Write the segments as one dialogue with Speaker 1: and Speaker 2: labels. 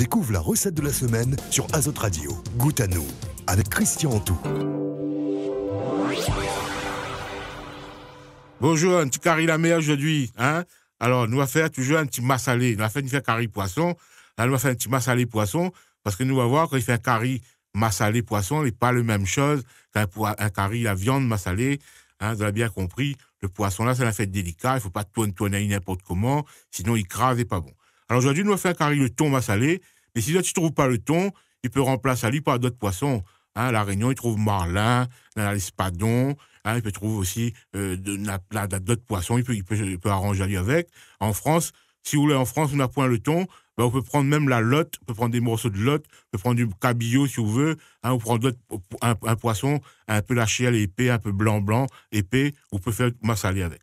Speaker 1: Découvre la recette de la semaine sur Azote Radio. Goûte à nous avec Christian Antou. Bonjour, un petit curry la mer aujourd'hui. Hein Alors, nous allons faire toujours un petit massalé. Nous allons faire, faire curry poisson. Là, nous allons faire un petit massalé poisson parce que nous allons voir quand il fait un curry massalé poisson, n'est pas la même chose qu'un un curry la viande massalée. Hein, vous avez bien compris, le poisson là, c'est un fait délicat. Il ne faut pas tourner, tourner n'importe comment, sinon il crave et pas bon. Alors aujourd'hui, nous faire curry. le thon va salé, mais si toi tu ne trouves pas le thon, il peut remplacer à lui par d'autres poissons. à hein, La Réunion, il trouve marlin, hein, l'espadon, hein, il peut trouver aussi euh, d'autres poissons, il peut, peut, arranger lui avec. En France, si vous voulez, en France, on n'a point le thon, bah, on peut prendre même la lotte, on peut prendre des morceaux de lotte, on peut prendre du cabillaud si vous voulez, hein, on prend euh, un, un, poisson un peu lâché à épais, un peu blanc-blanc, épais, on peut faire massaler avec.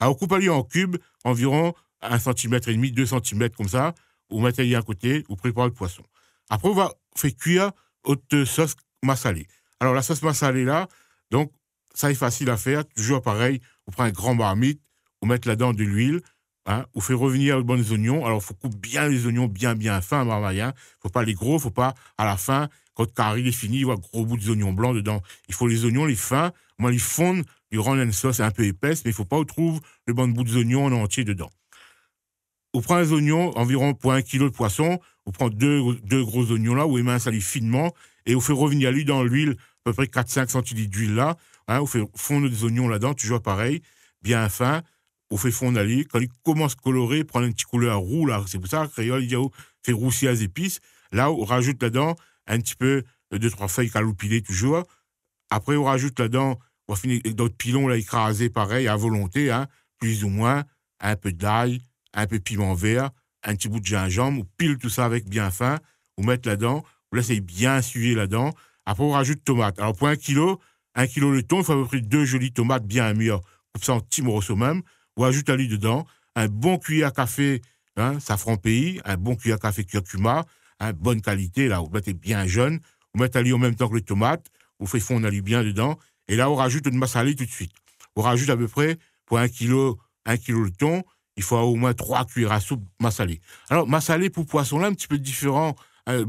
Speaker 1: Alors, on coupe lui en cubes, environ un centimètre et demi, 2 cm comme ça, vous mettez à côté, vous préparez le poisson. Après, on va faire cuire votre sauce massalée. Alors, la sauce massalée là, donc, ça est facile à faire. Toujours pareil, on prenez un grand marmite, vous mettez là-dedans de l'huile, hein, vous faites revenir les bonnes oignons. Alors, il faut couper bien les oignons, bien, bien fins, il ne faut pas les gros, faut pas, à la fin, quand le carré est fini, il y a gros bout d'oignons blancs dedans. Il faut les oignons, les fins, moi, ils fondent, ils rendent une sauce un peu épaisse, mais il faut pas qu'on trouve le bon bout d'oignons en entier dedans on prend les oignons, environ pour un kilo de poisson, on prend deux, deux gros oignons là, on émince à finement, et on fait revenir à l'huile dans l'huile, à peu près 4-5 centilitres d'huile là, hein, on fait fondre des oignons là-dedans, toujours pareil, bien fin, on fait fondre à l'huile, quand il commence à colorer, prendre une petite couleur rouge là, c'est pour ça, créole, il oh, fait roussir les épices, là, on rajoute là-dedans un petit peu, deux, trois feuilles caloupilées toujours, après on rajoute là-dedans, on va finir d'autres pilons là, écrasés pareil, à volonté, hein, plus ou moins, un peu d'ail, un peu de piment vert, un petit bout de gingembre, ou pile tout ça avec bien fin, on met là-dedans, on laissez bien suer là-dedans. Après, on rajoute tomate. Alors, pour un kilo, un kilo de thon, il faut à peu près deux jolies tomates bien mûres, coupe ça en petits morceaux même. On rajoute à lui dedans, un bon cuillère à café, hein, safran pays, un bon cuillère à café curcuma, un hein, bonne qualité, là, vous mettez bien jeune, vous mettez à lui en même temps que les tomates, vous faites fondre lui bien dedans, et là, on rajoute une masse tout de suite. On rajoute à peu près, pour un kilo, un kilo de thon, il faut au moins trois cuillères à soupe massalée. Alors, massalée pour poisson, là, un petit peu différent de hein, euh,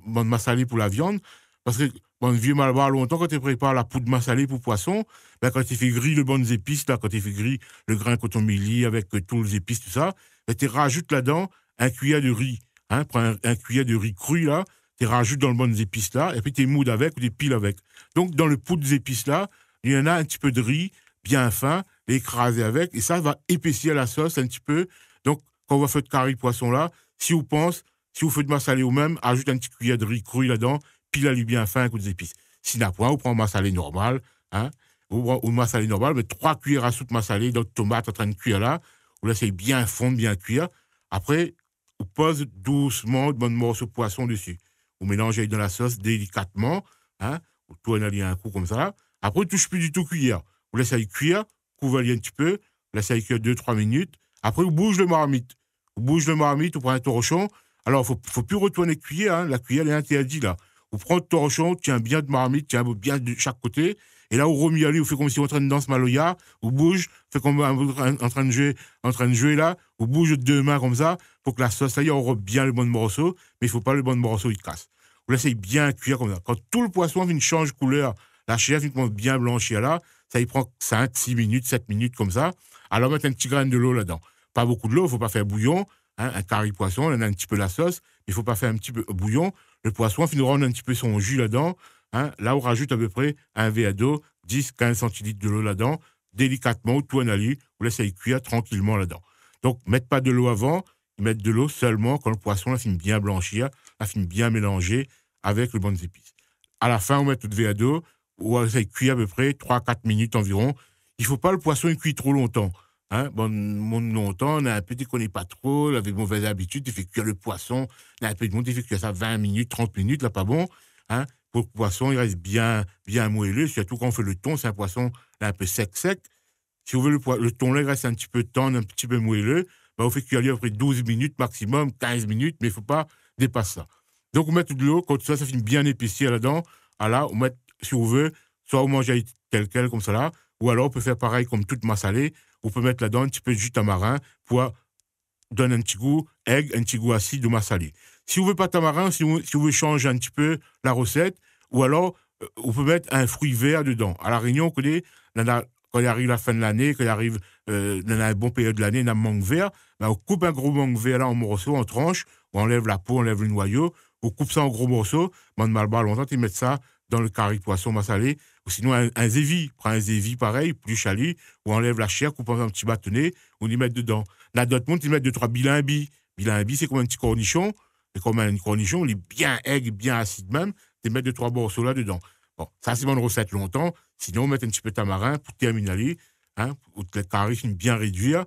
Speaker 1: bande, pour la viande, parce que bon, vieux Malabar, longtemps, quand tu prépares la poudre massalée pour poisson, ben, quand tu fais griller les bonnes épices, là, quand tu fais griller le grain coton avec euh, tous les épices, tout ça, ben, tu rajoutes là-dedans un cuillère de riz. Hein. prends un, cuillère de riz cru, là, tu rajoutes dans le bonnes épices, là, et puis tu moudes avec ou tu piles avec. Donc, dans le poudre des épices, là, il y en a un petit peu de riz, bien fin, l'écraser avec, et ça va épaissir la sauce un petit peu. Donc, quand on va faire carré de poisson là, si vous pensez, si vous faites de masse salée ou même, ajoutez un petit cuillère de riz cru là-dedans, puis la lui bien fin, un coup des épices. Si n'a point, vous prenez ma salée normale, hein, ou, ou salée normale, mais trois cuillères à soupe ma salée, d'autres tomates en train de cuire là, vous laissez bien fondre, bien cuire. Après, vous pose doucement de bonnes morceau de poisson dessus. Vous mélangez dans la sauce délicatement, hein, vous tournez un coup comme ça. Après, vous touche plus du tout cuillère. Vous laissez cuire, couvalier un petit peu, laissez avec 2-3 euh, minutes. Après, vous bougez le marmite. Vous bougez le marmite, vous prenez un torchon. Alors, il faut, faut plus retourner cuillère, hein. la cuillère est interdite là. Vous prenez le torchon, tient bien de marmite, tiens bien de chaque côté. Et là, vous remuez à lui, vous faites comme si vous êtes en train de danser Maloya, Vous bougez, vous faites comme en train de jouer, en train de jouer là, Vous bouge deux mains comme ça, pour que la sauce, il y bien le bon morceau, mais il faut pas le bon morceau, il casse. Vous laissez bien cuire comme ça. Quand tout le poisson une change couleur, la chair commence bien blanchir là, ça y prend 5, 6 minutes, 7 minutes comme ça. Alors mettre un petit grain de l'eau là-dedans. Pas beaucoup de l'eau, il ne faut pas faire bouillon. Hein, un carré poisson, on en a un petit peu la sauce, mais il ne faut pas faire un petit peu euh, bouillon. Le poisson, finalement, on un petit peu son jus là-dedans. Hein. Là, on rajoute à peu près un verre d'eau, 10, 15 centilitres de l'eau là-dedans, délicatement, tout en alu, on laisse ça cuire tranquillement là-dedans. Donc, mettez pas de l'eau avant, mettez de l'eau seulement quand le poisson a finit bien blanchir, a finit bien mélanger avec le bon épices. À la fin, on met tout le verre d'eau, où ça cuit à peu près 3-4 minutes environ. Il ne faut pas le poisson cuit trop longtemps. Hein, bon, longtemps, on a un peu qu'on n'est pas trop, avec mauvaise habitude, il fait cuire le poisson, on a un peu de monde, il fait cuire ça 20 minutes, 30 minutes, là, pas bon. Hein, pour le poisson, il reste bien, bien moelleux, surtout quand on fait le thon, c'est un poisson là, un peu sec-sec. Si vous voulez le, le thon, il reste un petit peu tendre, un petit peu moelleux, bah, on fait cuire lui après 12 minutes maximum, 15 minutes, mais il ne faut pas dépasser ça. Donc, on met de l'eau, quand ça, ça finit bien épicé là-dedans, ah, là, on met si vous voulez, soit vous mangez tel quel, comme cela, ou alors on peut faire pareil comme toute masse salée, on peut mettre là-dedans un petit peu de jus tamarin pour donner un petit goût aigle, un petit goût acide de ma salée. Si vous voulez pas tamarin, si vous, voulez changer un petit peu la recette, ou alors euh, on peut mettre un fruit vert dedans. À La Réunion, on connaît, quand il arrive la fin de l'année, quand il arrive dans euh, un bon période de l'année, on a un mangue vert, ben, on coupe un gros mangue vert là en morceaux, en tranches, on enlève la peau, on enlève le noyau, on coupe ça en gros morceaux, on ne mal pas longtemps, ils mettent ça dans le curry poisson massalé, ou sinon un, un zévi. Prends un zévi pareil, plus chali ou enlève la chair, coupe un petit bâtonnet, on y met dedans. Là, mondes, ils mettent deux, trois bilimbis, bilimbis, c'est comme un petit cornichon. C'est comme un cornichon, il est bien aigre, bien acide même. Tu mets deux, trois morceaux là-dedans. Bon, ça, c'est bonne recette longtemps. Sinon, on met un petit peu de tamarin pour terminer, hein, pour les carré, bien réduire.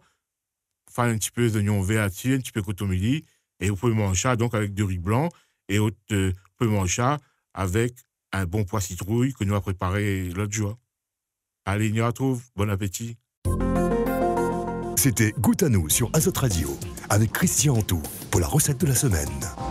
Speaker 1: Faire un petit peu d'oignon vert, un petit peu de coton Et vous pouvez manger donc avec du riz blanc. Et on peut vous pouvez avec un bon pois citrouille que nous a préparé l'autre jour. Allez, on retrouve. Bon appétit. C'était goût à nous sur Azot Radio avec Christian Antou pour la recette de la semaine.